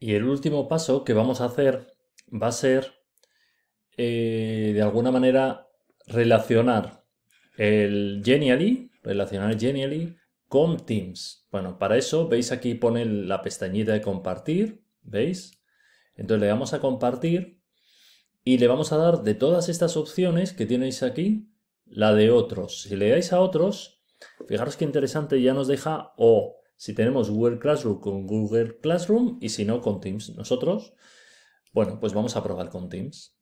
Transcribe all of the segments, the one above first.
Y el último paso que vamos a hacer va a ser, eh, de alguna manera, relacionar el Genially, relacionar Genially con Teams. Bueno, para eso, veis aquí pone la pestañita de compartir, ¿veis? Entonces le vamos a compartir y le vamos a dar de todas estas opciones que tenéis aquí, la de otros. Si le dais a otros, fijaros qué interesante, ya nos deja o si tenemos Google Classroom con Google Classroom y si no con Teams. Nosotros, bueno, pues vamos a probar con Teams.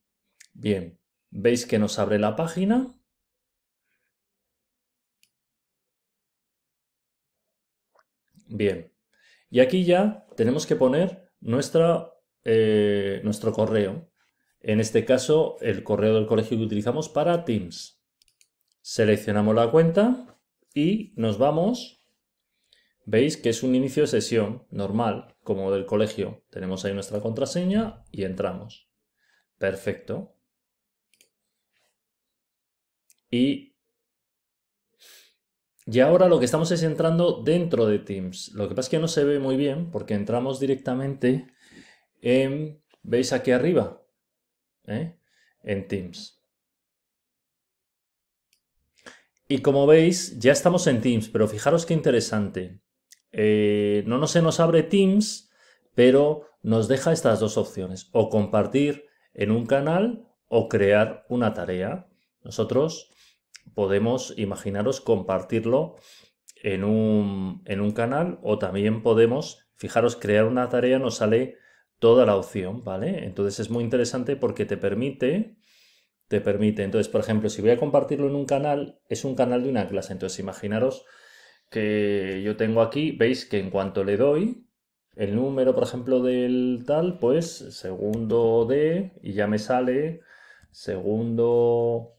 Bien, veis que nos abre la página. Bien, y aquí ya tenemos que poner nuestra, eh, nuestro correo. En este caso, el correo del colegio que utilizamos para Teams. Seleccionamos la cuenta y nos vamos veis que es un inicio de sesión normal, como del colegio. Tenemos ahí nuestra contraseña y entramos. Perfecto. Y, y ahora lo que estamos es entrando dentro de Teams. Lo que pasa es que no se ve muy bien porque entramos directamente en, veis aquí arriba, ¿Eh? en Teams. Y como veis, ya estamos en Teams, pero fijaros qué interesante. Eh, no, no se nos abre Teams, pero nos deja estas dos opciones, o compartir en un canal o crear una tarea. Nosotros podemos, imaginaros, compartirlo en un, en un canal o también podemos, fijaros, crear una tarea nos sale toda la opción, ¿vale? Entonces es muy interesante porque te permite, te permite, entonces, por ejemplo, si voy a compartirlo en un canal, es un canal de una clase, entonces imaginaros que yo tengo aquí, veis que en cuanto le doy, el número, por ejemplo, del tal, pues segundo D, y ya me sale segundo,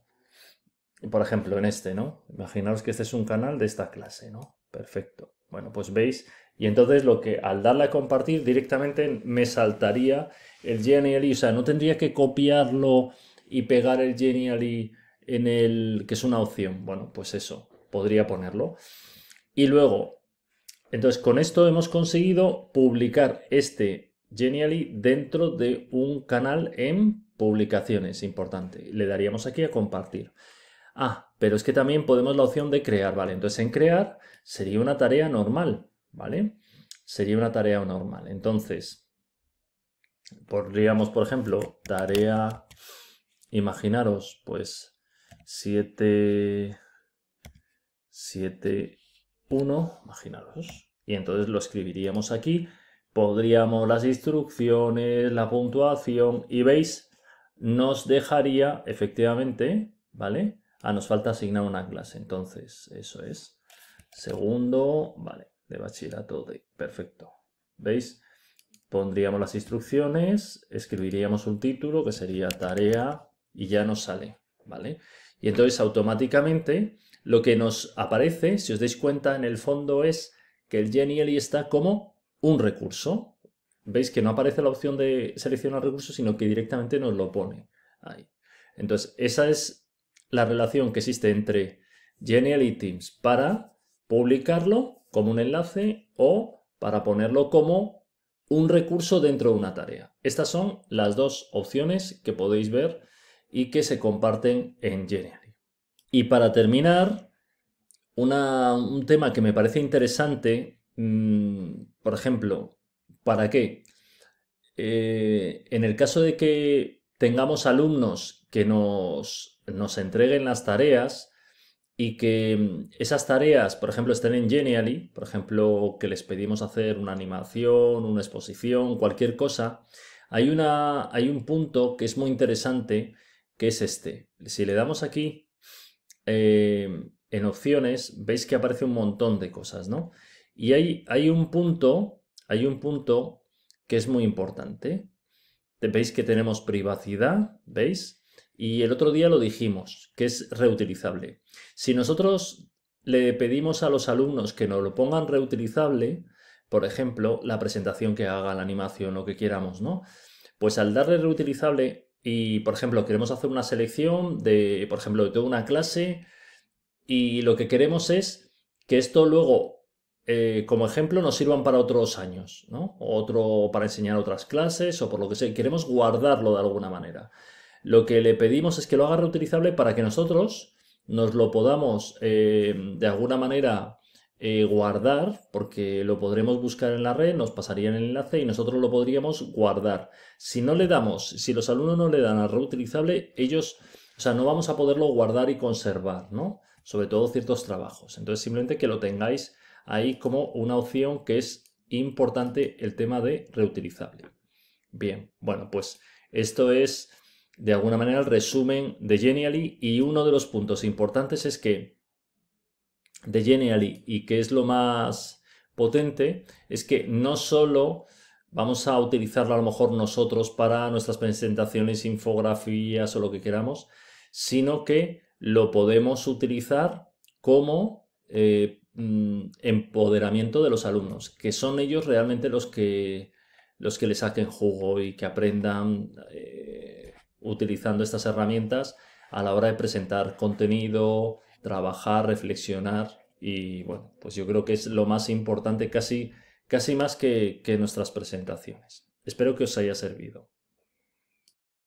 por ejemplo, en este, ¿no? Imaginaos que este es un canal de esta clase, ¿no? Perfecto. Bueno, pues veis, y entonces lo que al darle a compartir directamente me saltaría el Genially, o sea, no tendría que copiarlo y pegar el Genially en el, que es una opción. Bueno, pues eso, podría ponerlo. Y luego, entonces con esto hemos conseguido publicar este Genially dentro de un canal en publicaciones, importante. Le daríamos aquí a compartir. Ah, pero es que también podemos la opción de crear, ¿vale? Entonces en crear sería una tarea normal, ¿vale? Sería una tarea normal. Entonces, podríamos, por ejemplo, tarea, imaginaros, pues 7, 7 1, imaginaros. Y entonces lo escribiríamos aquí. Podríamos las instrucciones, la puntuación y veis, nos dejaría efectivamente, ¿vale? Ah, nos falta asignar una clase, entonces eso es. Segundo, vale, de bachillerato de, perfecto. ¿Veis? Pondríamos las instrucciones, escribiríamos un título que sería tarea y ya nos sale, ¿vale? Y entonces automáticamente lo que nos aparece, si os dais cuenta, en el fondo es que el Genially e está como un recurso. Veis que no aparece la opción de seleccionar recursos, sino que directamente nos lo pone ahí. Entonces, esa es la relación que existe entre y e Teams para publicarlo como un enlace o para ponerlo como un recurso dentro de una tarea. Estas son las dos opciones que podéis ver y que se comparten en Genial. E y para terminar, un tema que me parece interesante, mm, por ejemplo, ¿para qué? Eh, en el caso de que tengamos alumnos que nos, entreguen las tareas, y que mm, esas tareas, por ejemplo, estén en Genially, por ejemplo, que les pedimos hacer una animación, una exposición, cualquier cosa, hay, una, hay un punto que es muy interesante, que es este. Si le damos aquí eh, en opciones, veis que aparece un montón de cosas, ¿no? Y hay, hay un punto, hay un punto que es muy importante. Veis que tenemos privacidad, ¿veis? Y el otro día lo dijimos, que es reutilizable. Si nosotros le pedimos a los alumnos que nos lo pongan reutilizable, por ejemplo, la presentación que haga, la animación, lo que queramos, ¿no? Pues al darle reutilizable, y, por ejemplo, queremos hacer una selección de, por ejemplo, de toda una clase y lo que queremos es que esto luego, eh, como ejemplo, nos sirvan para otros años, ¿no? Otro, para enseñar otras clases o por lo que sea. Queremos guardarlo de alguna manera. Lo que le pedimos es que lo haga reutilizable para que nosotros nos lo podamos, eh, de alguna manera, eh, guardar, porque lo podremos buscar en la red, nos pasarían el enlace y nosotros lo podríamos guardar. Si no le damos, si los alumnos no le dan al reutilizable, ellos, o sea, no vamos a poderlo guardar y conservar, ¿no? Sobre todo ciertos trabajos. Entonces, simplemente que lo tengáis ahí como una opción que es importante el tema de reutilizable. Bien, bueno, pues esto es de alguna manera el resumen de Genially y uno de los puntos importantes es que de Genially y que es lo más potente es que no solo vamos a utilizarlo a lo mejor nosotros para nuestras presentaciones, infografías o lo que queramos, sino que lo podemos utilizar como eh, mm, empoderamiento de los alumnos, que son ellos realmente los que, los que le saquen jugo y que aprendan eh, utilizando estas herramientas a la hora de presentar contenido, trabajar, reflexionar y bueno, pues yo creo que es lo más importante casi, casi más que, que nuestras presentaciones. Espero que os haya servido.